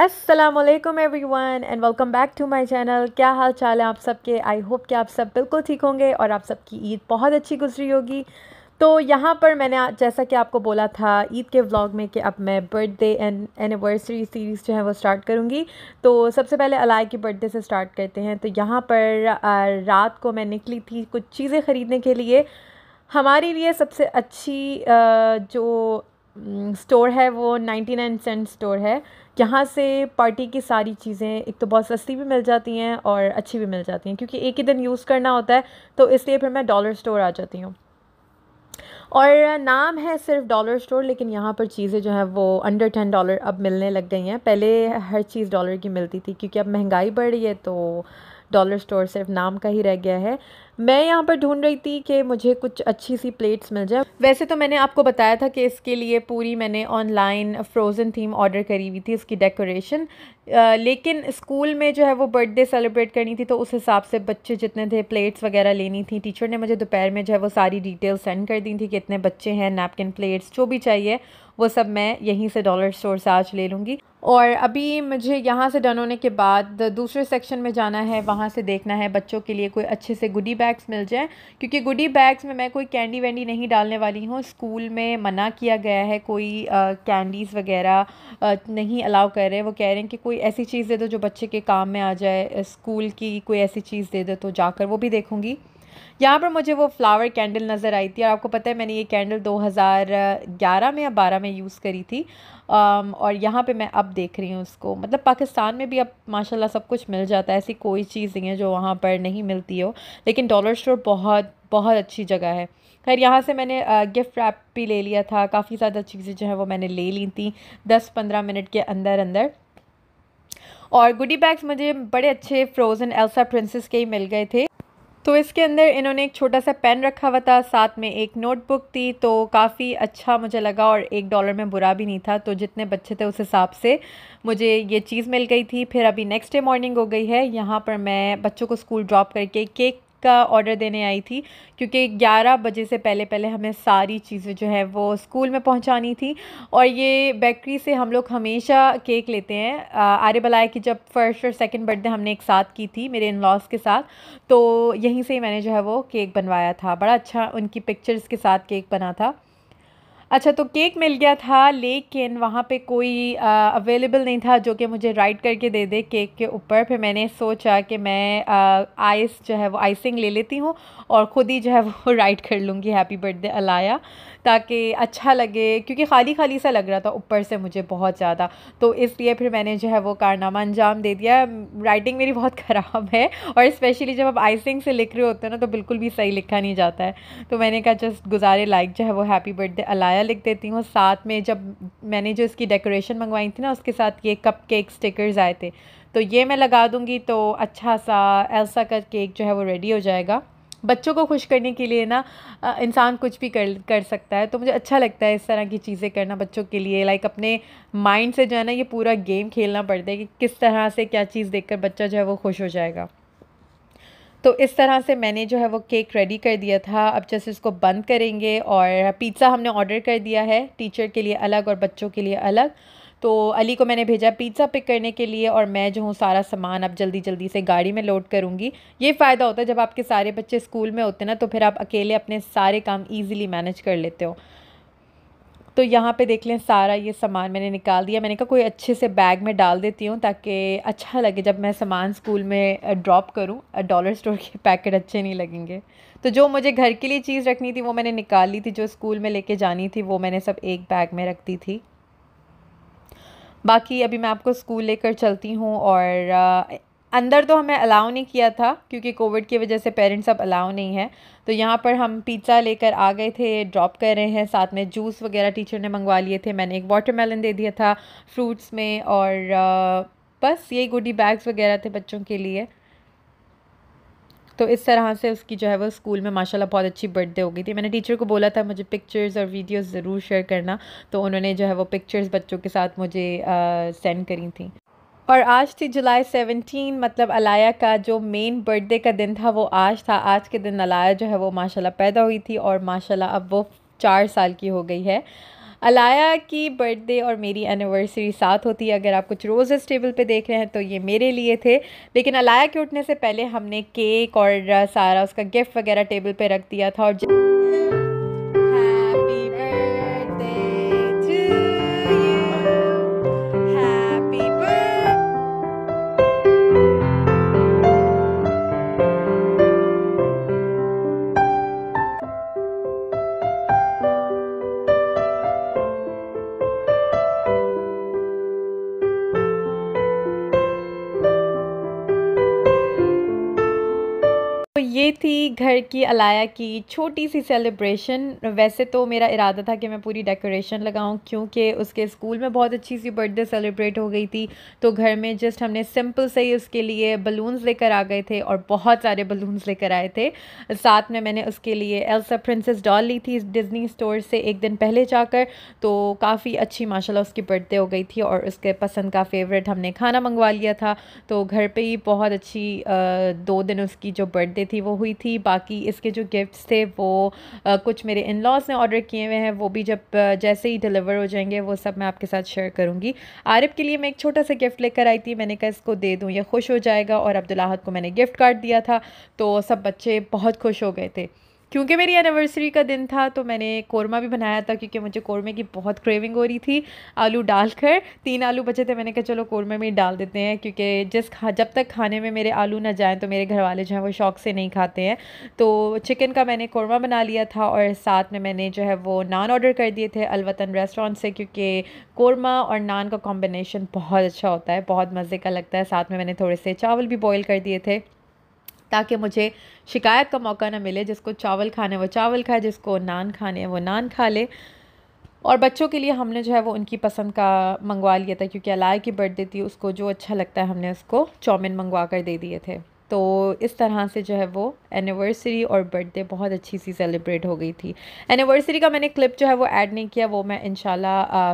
Aslam everyone and welcome back to my channel क्या हाल चाल है आप सबके आई होप कि आप सब बिल्कुल ठीक होंगे और आप सबकी ईद बहुत अच्छी गुजरी होगी तो यहाँ पर मैंने जैसा कि आपको बोला था ईद के व्लॉग में कि अब मैं बर्थडे एंड एनिवर्सरी सीरीज़ जो है वो स्टार्ट करूँगी तो सबसे पहले अलाय की बर्थडे से स्टार्ट करते हैं तो यहाँ पर रात को मैं निकली थी कुछ चीज़ें ख़रीदने के लिए हमारे लिए सबसे अच्छी जो स्टोर हम्म, है वो नाइन्टी नाइन सेंट स्टोर है यहाँ से पार्टी की सारी चीज़ें एक तो बहुत सस्ती भी मिल जाती हैं और अच्छी भी मिल जाती हैं क्योंकि एक ही दिन यूज़ करना होता है तो इसलिए फिर मैं डॉलर स्टोर आ जाती हूँ और नाम है सिर्फ डॉलर स्टोर लेकिन यहाँ पर चीज़ें जो हैं वो अंडर टेन डॉलर अब मिलने लग गई हैं पहले हर चीज़ डॉलर की मिलती थी क्योंकि अब महंगाई बढ़ रही है तो डॉलर स्टोर सिर्फ नाम का ही रह गया है मैं यहाँ पर ढूंढ रही थी कि मुझे कुछ अच्छी सी प्लेट्स मिल जाए वैसे तो मैंने आपको बताया था कि इसके लिए पूरी मैंने ऑनलाइन फ्रोज़न थीम ऑर्डर करी हुई थी इसकी डेकोरेशन लेकिन स्कूल में जो है वो बर्थडे सेलिब्रेट करनी थी तो उस हिसाब से बच्चे जितने थे प्लेट्स वगैरह लेनी थी टीचर ने मुझे दोपहर में जो है वो सारी डिटेल सेंड कर दी थी कि इतने बच्चे हैं नैपकिन प्लेट्स जो भी चाहिए वो सब मैं यहीं से डॉलर स्टोर से आज ले लूँगी और अभी मुझे यहाँ से डन होने के बाद दूसरे सेक्शन में जाना है वहाँ से देखना है बच्चों के लिए कोई अच्छे से गुडी बैग्स मिल जाएँ क्योंकि गुडी बैग्स में मैं कोई कैंडी वैंडी नहीं डालने वाली हूँ स्कूल में मना किया गया है कोई कैंडीज़ वगैरह नहीं अलाउ कर रहे वो कह रहे हैं कि कोई ऐसी चीज़ दे दो जो बच्चे के काम में आ जाए स्कूल की कोई ऐसी चीज़ दे दो तो जाकर वो भी देखूँगी यहाँ पर मुझे वो फ्लावर कैंडल नज़र आई थी और आपको पता है मैंने ये कैंडल 2011 में या 12 में यूज़ करी थी um, और यहाँ पे मैं अब देख रही हूँ उसको मतलब पाकिस्तान में भी अब माशाल्लाह सब कुछ मिल जाता है ऐसी कोई चीज़ नहीं है जो वहाँ पर नहीं मिलती हो लेकिन डॉलर स्टोर बहुत बहुत अच्छी जगह है खैर यहाँ से मैंने गिफ्ट uh, रैप भी ले लिया था काफ़ी ज़्यादा चीज़ें जो हैं वो मैंने ले ली थी दस पंद्रह मिनट के अंदर अंदर और गुडी बैग्स मुझे बड़े अच्छे फ्रोज़न एल्सा प्रिंसेस के ही मिल गए थे तो इसके अंदर इन्होंने एक छोटा सा पेन रखा हुआ था साथ में एक नोटबुक थी तो काफ़ी अच्छा मुझे लगा और एक डॉलर में बुरा भी नहीं था तो जितने बच्चे थे उस हिसाब से मुझे ये चीज़ मिल गई थी फिर अभी नेक्स्ट डे मॉर्निंग हो गई है यहाँ पर मैं बच्चों को स्कूल ड्रॉप करके केक का ऑर्डर देने आई थी क्योंकि 11 बजे से पहले पहले हमें सारी चीज़ें जो है वो स्कूल में पहुंचानी थी और ये बेकरी से हम लोग हमेशा केक लेते हैं आर्य बलाए की जब फर्स्ट और सेकंड बर्थडे हमने एक साथ की थी मेरे इन लॉज के साथ तो यहीं से ही मैंने जो है वो केक बनवाया था बड़ा अच्छा उनकी पिक्चर्स के साथ केक बना था अच्छा तो केक मिल गया था लेकिन वहाँ पे कोई अवेलेबल नहीं था जो कि मुझे राइट करके दे दे केक के ऊपर फिर मैंने सोचा कि मैं आइस जो है वो आइसिंग ले लेती हूँ और ख़ुद ही जो है वो राइट कर लूँगी हैप्पी बर्थडे अलाया ताकि अच्छा लगे क्योंकि खाली खाली सा लग रहा था ऊपर से मुझे बहुत ज़्यादा तो इसलिए फिर मैंने जो है वो कारनामा अंजाम दे दिया राइटिंग मेरी बहुत ख़राब है और स्पेशली जब आप आइसिंग से लिख रहे होते हो ना तो बिल्कुल भी सही लिखा नहीं जाता है तो मैंने कहा जस्ट गुजारे लाइक जो है वो हैप्पी बर्थडे अलाया साया लिख देती हूँ साथ में जब मैंने जो इसकी डेकोरेशन मंगवाई थी ना उसके साथ ये कप केक स्टिकर्स आए थे तो ये मैं लगा दूँगी तो अच्छा सा ऐसा का केक जो है वो रेडी हो जाएगा बच्चों को खुश करने के लिए ना इंसान कुछ भी कर कर सकता है तो मुझे अच्छा लगता है इस तरह की चीज़ें करना बच्चों के लिए लाइक अपने माइंड से जो है ना ये पूरा गेम खेलना पड़ता है कि किस तरह से क्या चीज़ देखकर बच्चा जो है वो खुश हो जाएगा तो इस तरह से मैंने जो है वो केक रेडी कर दिया था अब जैसे इसको बंद करेंगे और पिज़्ज़ा हमने ऑर्डर कर दिया है टीचर के लिए अलग और बच्चों के लिए अलग तो अली को मैंने भेजा पिज़्ज़ा पिक करने के लिए और मैं जो हूँ सारा सामान अब जल्दी जल्दी से गाड़ी में लोड करूँगी ये फ़ायदा होता है जब आपके सारे बच्चे स्कूल में होते ना तो फिर आप अकेले अपने सारे काम ईजिली मैनेज कर लेते हो तो यहाँ पे देख लें सारा ये सामान मैंने निकाल दिया मैंने कहा कोई अच्छे से बैग में डाल देती हूँ ताकि अच्छा लगे जब मैं सामान स्कूल में ड्रॉप करूँ डॉलर स्टोर के पैकेट अच्छे नहीं लगेंगे तो जो मुझे घर के लिए चीज़ रखनी थी वो मैंने निकाल ली थी जो स्कूल में लेके जानी थी वो मैंने सब एक बैग में रख थी बाकी अभी मैं आपको स्कूल लेकर चलती हूँ और अंदर तो हमें अलाउ नहीं किया था क्योंकि कोविड की वजह से पेरेंट्स अब अलाउ नहीं हैं तो यहाँ पर हम पिज़्ज़ा लेकर आ गए थे ड्रॉप कर रहे हैं साथ में जूस वगैरह टीचर ने मंगवा लिए थे मैंने एक वाटरमेलन दे दिया था फ्रूट्स में और बस यही गुडी बैग्स वगैरह थे बच्चों के लिए तो इस तरह से उसकी जो है वो स्कूल में माशाल्लाह बहुत अच्छी बर्थडे हो गई थी मैंने टीचर को बोला था मुझे पिक्चर्स और वीडियोस ज़रूर शेयर करना तो उन्होंने जो है वो पिक्चर्स बच्चों के साथ मुझे सेंड करी थी और आज थी जुलाई सेवनटीन मतलब अलाया का जो मेन बर्थडे का दिन था वो आज था आज के दिन अलाया जो है वो माशाल्लाह पैदा हुई थी और माशाल्लाह अब वो चार साल की हो गई है अलाया की बर्थडे और मेरी एनिवर्सरी साथ होती है अगर आप कुछ रोज़ेस टेबल पे देख रहे हैं तो ये मेरे लिए थे लेकिन अलाया के उठने से पहले हमने केक और सारा उसका गिफ्ट वगैरह टेबल पर रख दिया था और की अलाया की छोटी सी सेलिब्रेशन वैसे तो मेरा इरादा था कि मैं पूरी डेकोरेशन लगाऊं क्योंकि उसके स्कूल में बहुत अच्छी सी बर्थडे सेलिब्रेट हो गई थी तो घर में जस्ट हमने सिंपल से ही उसके लिए बलून्स लेकर आ गए थे और बहुत सारे बलून्स लेकर आए थे साथ में मैंने उसके लिए एल्सा प्रिंसेस डॉल ली थी डिज़नी स्टोर से एक दिन पहले जाकर तो काफ़ी अच्छी माशाल्लाह उसकी बर्थडे हो गई थी और उसके पसंद का फेवरेट हमने खाना मंगवा लिया था तो घर पे ही बहुत अच्छी दो दिन उसकी जो बर्थडे थी वो हुई थी बाकी इसके जो गिफ्ट्स थे वो आ, कुछ मेरे इन लॉज ने ऑर्डर किए हुए हैं वो भी जब जैसे ही डिलीवर हो जाएंगे वो सब मैं आपके साथ शेयर करूँगी आरिफ के लिए मैं एक छोटा सा गिफ्ट लेकर आई थी मैंने कहा इसको दे दूँ यह खुश हो जाएगा और अब्दुल्लाहद को मैंने गिफ्ट कार्ड दिया था तो सब बच्चे बहुत खुश हो गए थे क्योंकि मेरी एनिवर्सरी का दिन था तो मैंने कौरमा भी बनाया था क्योंकि मुझे कौरमे की बहुत क्रेविंग हो रही थी आलू डालकर तीन आलू बचे थे मैंने कहा चलो कौरमे में ही डाल देते हैं क्योंकि जिस खा जब तक खाने में मेरे आलू ना जाएँ तो मेरे घर वाले जो हैं वो शौक से नहीं खाते हैं तो चिकन का मैंने कौरमा बना लिया था और साथ में मैंने जो है वो नान ऑर्डर कर दिए थे अलवतन रेस्टोरेंट से क्योंकि कौरमा और नान का कॉम्बिनेशन बहुत अच्छा होता है बहुत मज़े का लगता है साथ में मैंने थोड़े से चावल भी बॉईल कर दिए थे ताकि मुझे शिकायत का मौका ना मिले जिसको चावल खाने वो चावल खाए जिसको नान खाने वो नान खा ले और बच्चों के लिए हमने जो है वो उनकी पसंद का मंगवा लिया था क्योंकि अलाय की बर्थडे थी उसको जो अच्छा लगता है हमने उसको चाउमिन मंगवा कर दे दिए थे तो इस तरह से जो है वो एनिवर्सरी और बर्थडे बहुत अच्छी सी सेलिब्रेट हो गई थी एनिवर्सरी का मैंने क्लिप जो है वो ऐड नहीं किया वो मैं इन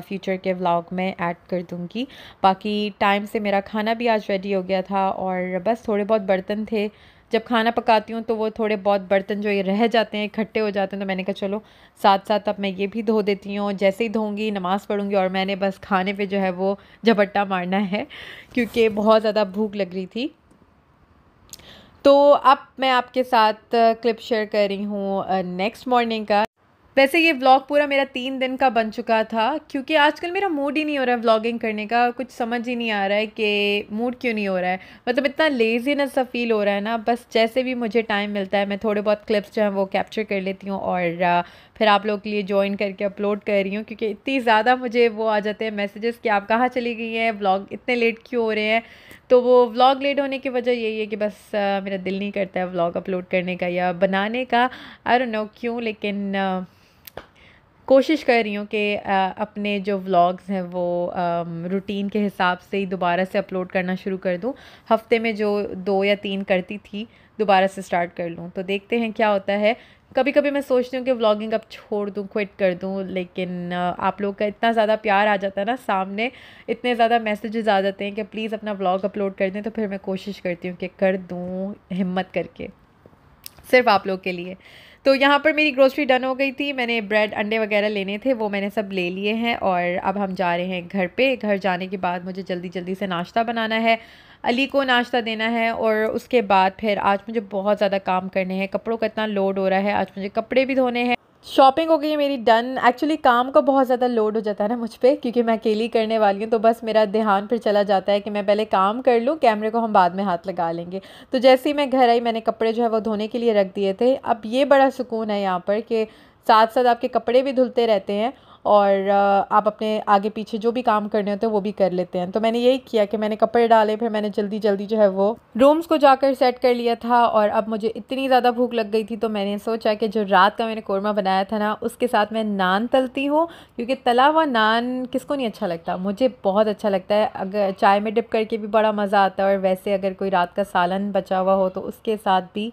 फ्यूचर के व्लॉग में ऐड कर दूँगी बाकी टाइम से मेरा खाना भी आज रेडी हो गया था और बस थोड़े बहुत बर्तन थे जब खाना पकाती हूँ तो वो थोड़े बहुत बर्तन जो ये रह जाते हैं इकट्ठे हो जाते हैं तो मैंने कहा चलो साथ साथ अब मैं ये भी धो देती हूँ जैसे ही धोंगी नमाज़ पढ़ूँगी और मैंने बस खाने पर जो है वो झपट्टा मारना है क्योंकि बहुत ज़्यादा भूख लग रही थी तो अब मैं आपके साथ क्लिप शेयर कर रही हूँ नेक्स्ट मॉर्निंग का वैसे ये व्लॉग पूरा मेरा तीन दिन का बन चुका था क्योंकि आजकल मेरा मूड ही नहीं हो रहा है व्लॉगिंग करने का कुछ समझ ही नहीं आ रहा है कि मूड क्यों नहीं हो रहा है मतलब इतना लेजीनेस सा फील हो रहा है ना बस जैसे भी मुझे टाइम मिलता है मैं थोड़े बहुत क्लिप्स जो हैं वो कैप्चर कर लेती हूँ और फिर आप लोग के लिए ज्वाइन करके अपलोड कर रही हूँ क्योंकि इतनी ज़्यादा मुझे वो आ जाते हैं मैसेजेस कि आप कहाँ चली गई हैं व्लॉग इतने लेट क्यों हो रहे हैं तो वो व्लॉग लेट होने की वजह यही है कि बस आ, मेरा दिल नहीं करता है व्लॉग अपलोड करने का या बनाने का आई डोंट नो क्यों लेकिन आ, कोशिश कर रही हूँ कि अपने जो व्लॉग्स हैं वो रूटीन के हिसाब से ही दोबारा से अपलोड करना शुरू कर दूँ हफ्ते में जो दो या तीन करती थी दोबारा से स्टार्ट कर लूँ तो देखते हैं क्या होता है कभी कभी मैं सोचती हूँ कि व्लॉगिंग अब छोड़ दूँ क्विट कर दूँ लेकिन आप लोग का इतना ज़्यादा प्यार आ जाता है ना सामने इतने ज़्यादा मैसेजेस आ जाते हैं कि प्लीज़ अपना व्लॉग अपलोड कर दें तो फिर मैं कोशिश करती हूँ कि कर दूँ हिम्मत करके सिर्फ आप लोग के लिए तो यहाँ पर मेरी ग्रोसरी डन हो गई थी मैंने ब्रेड अंडे वगैरह लेने थे वो मैंने सब ले लिए हैं और अब हम जा रहे हैं घर पे घर जाने के बाद मुझे जल्दी जल्दी से नाश्ता बनाना है अली को नाश्ता देना है और उसके बाद फिर आज मुझे बहुत ज़्यादा काम करने हैं कपड़ों का इतना लोड हो रहा है आज मुझे कपड़े भी धोने हैं शॉपिंग हो गई है मेरी डन एक्चुअली काम का बहुत ज़्यादा लोड हो जाता है ना मुझ पर क्योंकि मैं अकेली करने वाली हूँ तो बस मेरा ध्यान फिर चला जाता है कि मैं पहले काम कर लूँ कैमरे को हम बाद में हाथ लगा लेंगे तो जैसे ही मैं घर आई मैंने कपड़े जो है वो धोने के लिए रख दिए थे अब ये बड़ा सुकून है यहाँ पर कि साथ साथ आपके कपड़े भी धुलते रहते हैं और आप अपने आगे पीछे जो भी काम करने होते हैं वो भी कर लेते हैं तो मैंने यही किया कि मैंने कपड़े डाले फिर मैंने जल्दी जल्दी जो है वो रूम्स को जाकर सेट कर लिया था और अब मुझे इतनी ज़्यादा भूख लग गई थी तो मैंने सोचा कि जो रात का मैंने कौरमा बनाया था ना उसके साथ मैं नान तलती हूँ क्योंकि तला हुआ नान किसको नहीं अच्छा लगता मुझे बहुत अच्छा लगता है अगर चाय में डिप करके भी बड़ा मज़ा आता है और वैसे अगर कोई रात का सालन बचा हुआ हो तो उसके साथ भी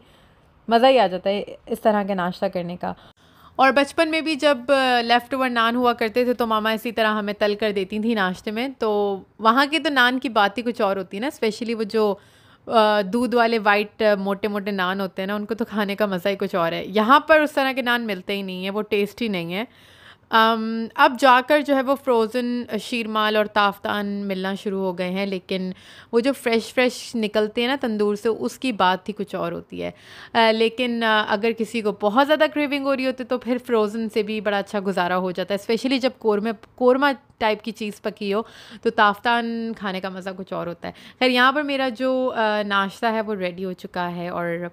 मज़ा ही आ जाता है इस तरह का नाश्ता करने का और बचपन में भी जब लेफ़्ट ओवर नान हुआ करते थे तो मामा इसी तरह हमें तल कर देती थी नाश्ते में तो वहाँ की तो नान की बात ही कुछ और होती है ना स्पेशली वो जो दूध वाले वाइट मोटे मोटे नान होते हैं ना उनको तो खाने का मज़ा ही कुछ और है यहाँ पर उस तरह के नान मिलते ही नहीं है वो टेस्ट ही नहीं है Um, अब जाकर जो है वो फ्रोज़न शीरमाल और ताफ्तान मिलना शुरू हो गए हैं लेकिन वो जो फ्रेश फ्रेश निकलते हैं ना तंदूर से उसकी बात ही कुछ और होती है लेकिन अगर किसी को बहुत ज़्यादा क्रेविंग हो रही होती तो फिर फ्रोज़न से भी बड़ा अच्छा गुजारा हो जाता है स्पेशली जब कोरमे कोरमा टाइप की चीज़ पकी हो तो ताफ्तान खाने का मज़ा कुछ और होता है खैर यहाँ पर मेरा जो नाश्ता है वो रेडी हो चुका है और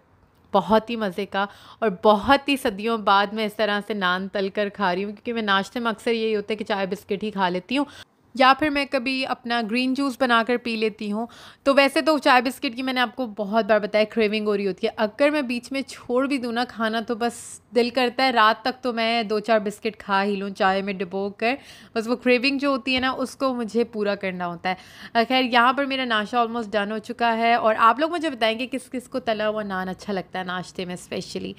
बहुत ही मज़े का और बहुत ही सदियों बाद मैं इस तरह से नान तल कर खा रही हूँ क्योंकि मैं नाश्ते में अक्सर यही होता है कि चाय बिस्किट ही खा लेती हूँ या फिर मैं कभी अपना ग्रीन जूस बनाकर पी लेती हूँ तो वैसे तो चाय बिस्किट की मैंने आपको बहुत बार बताया क्रेविंग हो रही होती है अगर मैं बीच में छोड़ भी दूँ ना खाना तो बस दिल करता है रात तक तो मैं दो चार बिस्किट खा ही लूँ चाय में डिबो कर बस वो क्रेविंग जो होती है ना उसको मुझे पूरा करना होता है खैर यहाँ पर मेरा नाश्ता ऑलमोस्ट डन हो चुका है और आप लोग मुझे बताएंगे किस किस को तला हुआ नान अच्छा लगता है नाश्ते में स्पेशली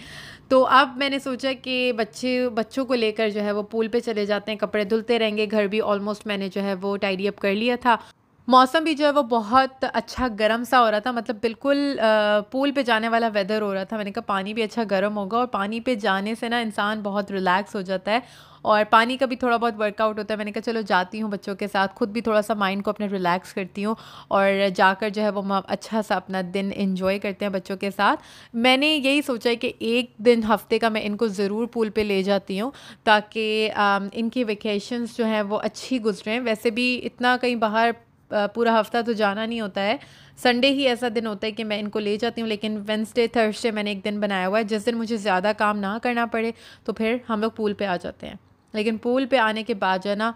तो अब मैंने सोचा कि बच्चे बच्चों को लेकर जो है वो पूल पर चले जाते हैं कपड़े धुलते रहेंगे घर भी ऑलमोस्ट मैंने जो जो है वो टाइडी अप कर लिया था मौसम भी जो है वो बहुत अच्छा गर्म सा हो रहा था मतलब बिल्कुल पूल पे जाने वाला वेदर हो रहा था मैंने कहा पानी भी अच्छा गर्म होगा और पानी पे जाने से ना इंसान बहुत रिलैक्स हो जाता है और पानी का भी थोड़ा बहुत वर्कआउट होता है मैंने कहा चलो जाती हूँ बच्चों के साथ खुद भी थोड़ा सा माइंड को अपने रिलैक्स करती हूँ और जाकर जो है वो अच्छा सा अपना दिन इन्जॉय करते हैं बच्चों के साथ मैंने यही सोचा है कि एक दिन हफ्ते का मैं इनको ज़रूर पूल पे ले जाती हूँ ताकि इनकी वेकेशंस जो हैं वो अच्छी गुजरें वैसे भी इतना कहीं बाहर पूरा हफ्ता तो जाना नहीं होता है संडे ही ऐसा दिन होता है कि मैं इनको ले जाती हूँ लेकिन वेंसडे थर्सडे मैंने एक दिन बनाया हुआ है जिस दिन मुझे ज़्यादा काम ना करना पड़े तो फिर हम लोग पूल पर आ जाते हैं लेकिन पूल पे आने के बाद जो ना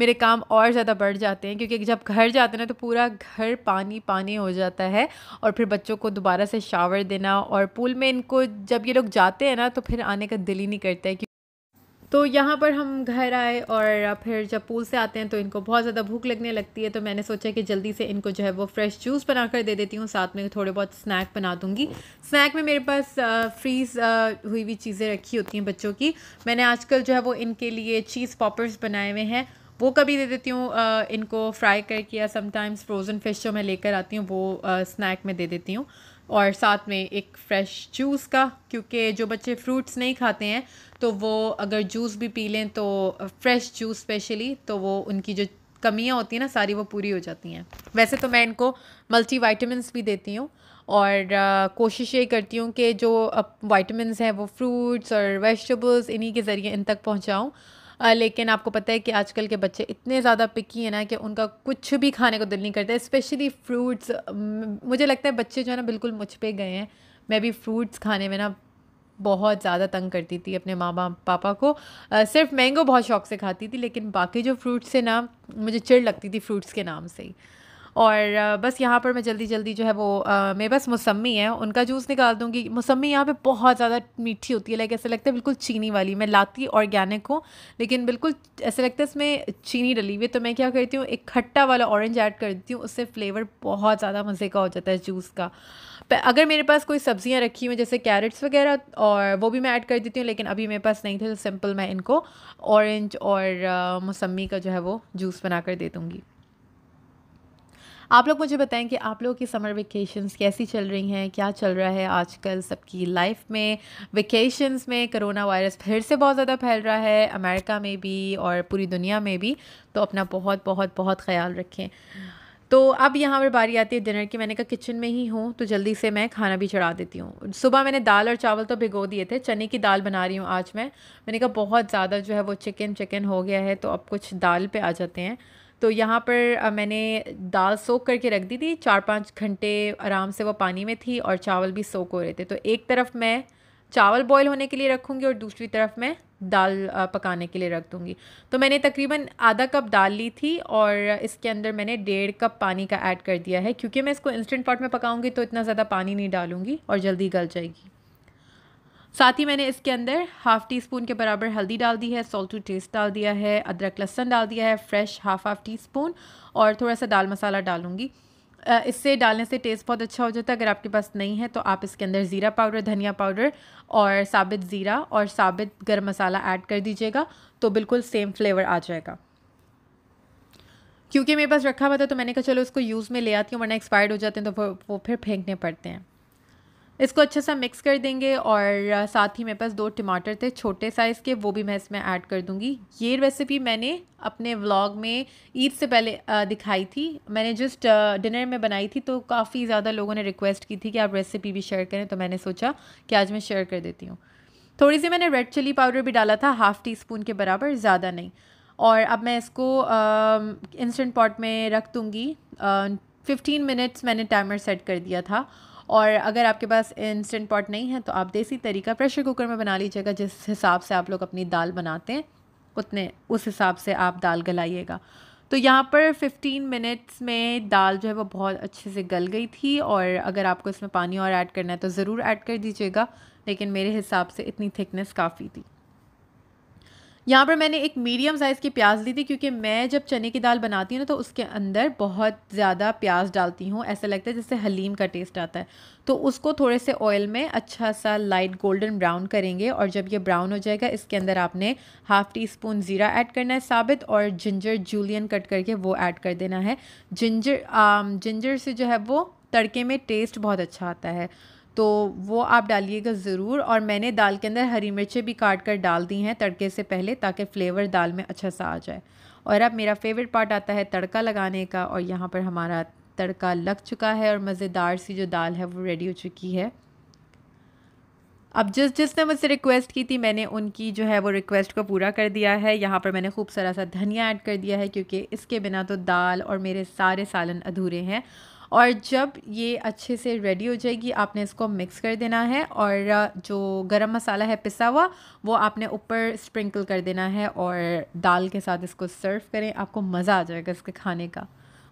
मेरे काम और ज़्यादा बढ़ जाते हैं क्योंकि जब घर जाते हैं ना तो पूरा घर पानी पानी हो जाता है और फिर बच्चों को दोबारा से शावर देना और पूल में इनको जब ये लोग जाते हैं ना तो फिर आने का दिल ही नहीं करता है तो यहाँ पर हम घर आए और फिर जब पूल से आते हैं तो इनको बहुत ज़्यादा भूख लगने लगती है तो मैंने सोचा कि जल्दी से इनको जो है वो फ्रेश जूस बना कर दे देती हूँ साथ में थोड़े बहुत स्नैक बना दूँगी स्नैक में मेरे पास फ्रीज़ हुई हुई चीज़ें रखी होती हैं बच्चों की मैंने आजकल जो है वो इनके लिए चीज़ पॉपर्स बनाए हुए हैं वो कभी दे देती हूँ इनको फ्राई करके या समटाइम्स फ्रोज़न फ़िश जो मैं लेकर आती हूँ वो स्नैक में दे देती हूँ और साथ में एक फ्रेश जूस का क्योंकि जो बच्चे फ्रूट्स नहीं खाते हैं तो वो अगर जूस भी पी लें तो फ्रेश जूस स्पेशली तो वो उनकी जो कमियाँ होती हैं ना सारी वो पूरी हो जाती हैं वैसे तो मैं इनको मल्टी वाइटमिनस भी देती हूँ और आ, कोशिश ये करती हूँ कि जो वाइटमिनस हैं वो फ्रूट्स और वेजिटेबल्स इन्हीं के ज़रिए इन तक पहुँचाऊँ लेकिन आपको पता है कि आजकल के बच्चे इतने ज़्यादा पिकी हैं ना कि उनका कुछ भी खाने को दिल नहीं करता स्पेशली फ्रूट्स मुझे लगता है बच्चे जो है ना बिल्कुल मुझ पर गए हैं मैं भी फ्रूट्स खाने में ना बहुत ज़्यादा तंग करती थी अपने मामा पापा को आ, सिर्फ मैंगो बहुत शौक से खाती थी लेकिन बाकी जो फ्रूट्स है ना मुझे चिड़ लगती थी फ्रूट्स के नाम से ही और बस यहाँ पर मैं जल्दी जल्दी जो है वो मेरे पास मौसमी है उनका जूस निकाल दूँगी मौसमी यहाँ पर बहुत ज़्यादा मीठी होती है लाइक ऐसा लगता है बिल्कुल चीनी वाली मैं लाती ऑर्गेनिक हूँ लेकिन बिल्कुल ऐसा लगता है इसमें चीनी डली हुई तो मैं क्या करती हूँ एक खट्टा वाला ऑरेंज ऐड कर देती हूँ उससे फ्लेवर बहुत ज़्यादा मज़े का हो जाता है जूस का अगर मेरे पास कोई सब्जियाँ रखी हुई जैसे कैरेट्स वगैरह और वो भी मैं ऐड कर देती हूँ लेकिन अभी मेरे पास नहीं थे तो सिंपल मैं इनको ऑरेंज और मौसमी का जो है वो जूस बना कर दे दूँगी आप लोग मुझे बताएं कि आप लोगों की समर वेकेशंस कैसी चल रही हैं क्या चल रहा है आजकल सबकी लाइफ में वेकेशंस में करोना वायरस फिर से बहुत ज़्यादा फैल रहा है अमेरिका में भी और पूरी दुनिया में भी तो अपना बहुत बहुत बहुत ख्याल रखें तो अब यहाँ पर बारी आती है डिनर की मैंने कहा किचन में ही हूँ तो जल्दी से मैं खाना भी चढ़ा देती हूँ सुबह मैंने दाल और चावल तो भिगो दिए थे चने की दाल बना रही हूँ आज मैं मैंने कहा बहुत ज़्यादा जो है वो चिकन चिकन हो गया है तो अब कुछ दाल पे आ जाते हैं तो यहाँ पर मैंने दाल सोख करके रख दी थी चार पाँच घंटे आराम से वो पानी में थी और चावल भी सोख हो रहे थे तो एक तरफ मैं चावल बॉयल होने के लिए रखूँगी और दूसरी तरफ मैं दाल पकाने के लिए रख दूँगी तो मैंने तकरीबन आधा कप दाल ली थी और इसके अंदर मैंने डेढ़ कप पानी का ऐड कर दिया है क्योंकि मैं इसको इंस्टेंट पॉट में पकाऊँगी तो इतना ज़्यादा पानी नहीं डालूँगी और जल्दी गल जाएगी साथ ही मैंने इसके अंदर हाफ़ टी स्पून के बराबर हल्दी डाल दी है सॉल्ट टू टेस्ट डाल दिया है अदरक लहसन डाल दिया है fresh half half teaspoon और थोड़ा सा दाल मसाला डालूंगी इससे डालने से टेस्ट बहुत अच्छा हो जाता है अगर आपके पास नहीं है तो आप इसके अंदर ज़ीरा पाउडर धनिया पाउडर और साबित ज़ीरा और साबित गर्म मसाला ऐड कर दीजिएगा तो बिल्कुल सेम फ्लेवर आ जाएगा क्योंकि मेरे पास रखा हुआ था तो मैंने कहा चलो इसको यूज़ में ले आती हूँ वरना एक्सपायर्ड हो जाते हैं तो वो, वो फिर फेंकने पड़ते हैं इसको अच्छे सा मिक्स कर देंगे और साथ ही मेरे पास दो टमाटर थे छोटे साइज़ के वो भी मैं इसमें ऐड कर दूंगी ये रेसिपी मैंने अपने व्लॉग में ईद से पहले दिखाई थी मैंने जस्ट डिनर में बनाई थी तो काफ़ी ज़्यादा लोगों ने रिक्वेस्ट की थी कि आप रेसिपी भी शेयर करें तो मैंने सोचा कि आज मैं शेयर कर देती हूँ थोड़ी सी मैंने रेड चिली पाउडर भी डाला था हाफ़ टी स्पून के बराबर ज़्यादा नहीं और अब मैं इसको इंस्टेंट पॉट में रख दूँगी फ़िफ्टीन मिनट्स मैंने टाइमर सेट कर दिया था और अगर आपके पास इंस्टेंट पॉट नहीं है तो आप देसी तरीका प्रेशर कुकर में बना लीजिएगा जिस हिसाब से आप लोग अपनी दाल बनाते हैं उतने उस हिसाब से आप दाल गलाइएगा तो यहाँ पर 15 मिनट्स में दाल जो है वो बहुत अच्छे से गल गई थी और अगर आपको इसमें पानी और ऐड करना है तो ज़रूर ऐड कर दीजिएगा लेकिन मेरे हिसाब से इतनी थिकनेस काफ़ी थी यहाँ पर मैंने एक मीडियम साइज़ की प्याज ली थी क्योंकि मैं जब चने की दाल बनाती हूँ ना तो उसके अंदर बहुत ज़्यादा प्याज डालती हूँ ऐसा लगता है जैसे हलीम का टेस्ट आता है तो उसको थोड़े से ऑयल में अच्छा सा लाइट गोल्डन ब्राउन करेंगे और जब ये ब्राउन हो जाएगा इसके अंदर आपने हाफ़ टी स्पून ज़ीरा ऐड करना है साबित और जिंजर जूलियन कट करके वो ऐड कर देना है जिंजर जिंजर um, से जो है वो तड़के में टेस्ट बहुत अच्छा आता है तो वो आप डालिएगा ज़रूर और मैंने दाल के अंदर हरी मिर्चें भी काट कर डाल दी हैं तड़के से पहले ताकि फ्लेवर दाल में अच्छा सा आ जाए और अब मेरा फेवरेट पार्ट आता है तड़का लगाने का और यहाँ पर हमारा तड़का लग चुका है और मज़ेदार सी जो दाल है वो रेडी हो चुकी है अब जिस जिसने मुझसे रिक्वेस्ट की थी मैंने उनकी जो है वो रिक्वेस्ट को पूरा कर दिया है यहाँ पर मैंने खूब सारा सा धनिया ऐड कर दिया है क्योंकि इसके बिना तो दाल और मेरे सारे सालन अधूरे हैं और जब ये अच्छे से रेडी हो जाएगी आपने इसको मिक्स कर देना है और जो गरम मसाला है पिसा हुआ वो आपने ऊपर स्प्रिंकल कर देना है और दाल के साथ इसको सर्व करें आपको मज़ा आ जाएगा इसके खाने का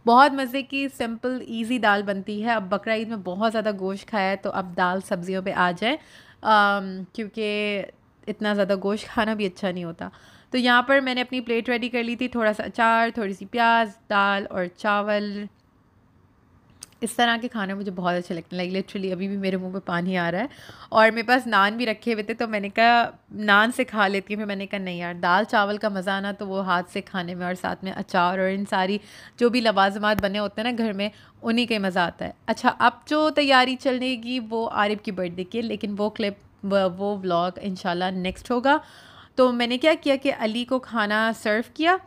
बहुत मज़े की सिंपल इजी दाल बनती है अब बकरा ईद में बहुत ज़्यादा गोश्त खाया है तो अब दाल सब्जियों पर आ जाए क्योंकि इतना ज़्यादा गोश्त खाना भी अच्छा नहीं होता तो यहाँ पर मैंने अपनी प्लेट रेडी कर ली थी थोड़ा सा अचार थोड़ी सी प्याज दाल और चावल इस तरह के खाने मुझे बहुत अच्छे लगते हैं लाइक लिटरली अभी भी मेरे मुंह में पानी आ रहा है और मेरे पास नान भी रखे हुए थे तो मैंने कहा नान से खा लेती हूँ फिर मैंने कहा नहीं यार दाल चावल का मज़ा आना तो वो हाथ से खाने में और साथ में अचार और इन सारी जो भी लवाजमात बने होते हैं ना घर में उन्हीं का मज़ा आता है अच्छा अब जो तैयारी चलेगी वो आरिफ की बर्थडे की लेकिन वो क्लिप वो व्लॉग इन नेक्स्ट होगा तो मैंने क्या किया कि अली को खाना सर्व किया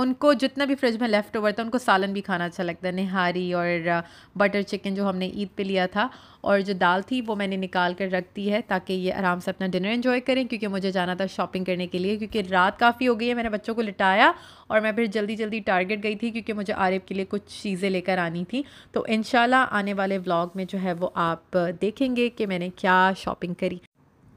उनको जितना भी फ्रिज में लेफ़्ट ओवर था उनको सालन भी खाना अच्छा लगता है निहारी और बटर चिकन जो हमने ईद पे लिया था और जो दाल थी वो मैंने निकाल कर रख दी है ताकि ये आराम से अपना डिनर इन्जॉय करें क्योंकि मुझे जाना था शॉपिंग करने के लिए क्योंकि रात काफ़ी हो गई है मैंने बच्चों को लिटाया और मैं फिर जल्दी जल्दी टारगेट गई थी क्योंकि मुझे आरब के लिए कुछ चीज़ें लेकर आनी थी तो इन आने वाले व्लॉग में जो है वो आप देखेंगे कि मैंने क्या शॉपिंग करी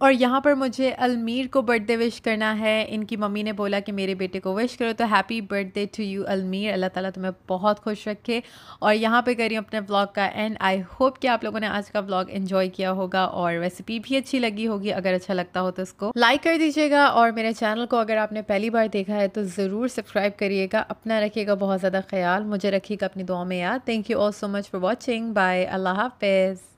और यहाँ पर मुझे अलमीर को बर्थडे विश करना है इनकी मम्मी ने बोला कि मेरे बेटे को विश करो तो happy birthday to you Almir अल्लाह ताला तुम्हें बहुत खुश रखे और यहाँ पे करी अपने व्लॉग का एंड आई होप कि आप लोगों ने आज का व्लॉग एंजॉय किया होगा और रेसिपी भी अच्छी लगी होगी अगर अच्छा लगता हो तो उसको लाइक कर दीजिएगा और मेरे चैनल को अगर आपने पहली बार देखा है तो ज़रूर सब्सक्राइब करिएगा अपना रखिएगा बहुत ज़्यादा ख्याल मुझे रखिएगा अपनी दुआ में याद thank you all so much for watching bye अल्लाह हाफिज़